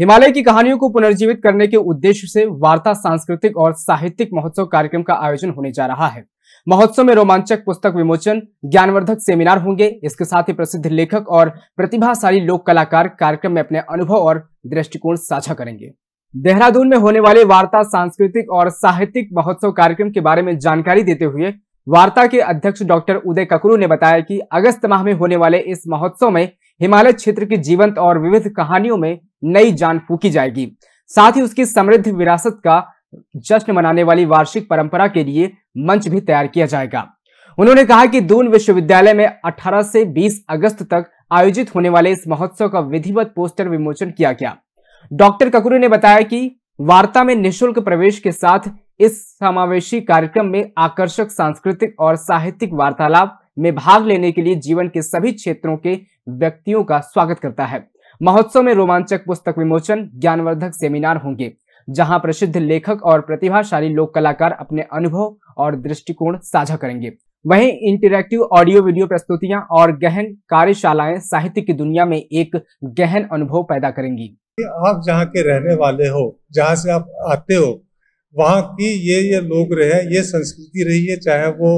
हिमालय की कहानियों को पुनर्जीवित करने के उद्देश्य से वार्ता सांस्कृतिक और साहित्यिक महोत्सव कार्यक्रम का आयोजन होने जा रहा है महोत्सव में रोमांचक पुस्तक विमोचन ज्ञानवर्धक सेमिनार होंगे इसके साथ ही प्रसिद्ध लेखक और प्रतिभाशाली लोक कलाकार कार्यक्रम में अपने अनुभव और दृष्टिकोण साझा करेंगे देहरादून में होने वाले वार्ता सांस्कृतिक और साहित्यिक महोत्सव कार्यक्रम के बारे में जानकारी देते हुए वार्ता के अध्यक्ष डॉक्टर उदय ककरू ने बताया कि अगस्त माह में होने वाले इस महोत्सव में हिमालय क्षेत्र की जीवंत और विविध कहानियों में नई जान फूकी जाएगी साथ ही उसकी समृद्ध विरासत का जश्न मनाने वाली वार्षिक परंपरा के लिए मंच भी तैयार किया जाएगा उन्होंने कहा कि दून विश्वविद्यालय में 18 से 20 अगस्त तक आयोजित होने वाले इस महोत्सव का विधिवत पोस्टर विमोचन किया गया डॉक्टर ककरू ने बताया कि वार्ता में निशुल्क प्रवेश के साथ इस समावेशी कार्यक्रम में आकर्षक सांस्कृतिक और साहित्यिक वार्तालाप में भाग लेने के लिए जीवन के सभी क्षेत्रों के व्यक्तियों का स्वागत करता है महोत्सव में रोमांचक पुस्तक विमोचन ज्ञानवर्धक सेमिनार होंगे जहां प्रसिद्ध लेखक और प्रतिभाशाली लोक कलाकार अपने अनुभव और दृष्टिकोण साझा करेंगे वहीं इंटरेक्टिव ऑडियो वीडियो प्रस्तुतियां और गहन कार्यशालाएं साहित्य की दुनिया में एक गहन अनुभव पैदा करेंगी आप जहाँ के रहने वाले हो जहाँ से आप आते हो वहाँ की ये ये लोग रहे ये संस्कृति रही है चाहे वो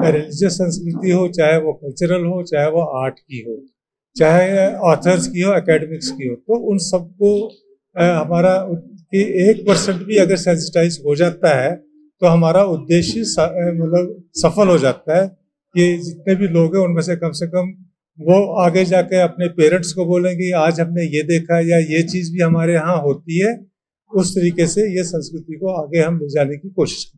रिलीजियस संस्कृति हो चाहे वो कल्चरल हो चाहे वो आर्ट की हो चाहे ऑथर्स की हो एकेडमिक्स की हो तो उन सबको हमारा कि एक परसेंट भी अगर सेंसिटाइज हो जाता है तो हमारा उद्देश्य मतलब सफल हो जाता है कि जितने भी लोग हैं उनमें से कम से कम वो आगे जाके अपने पेरेंट्स को बोलेंगे आज हमने ये देखा या ये चीज़ भी हमारे यहाँ होती है उस तरीके से ये संस्कृति को आगे हम ले जाने की कोशिश करें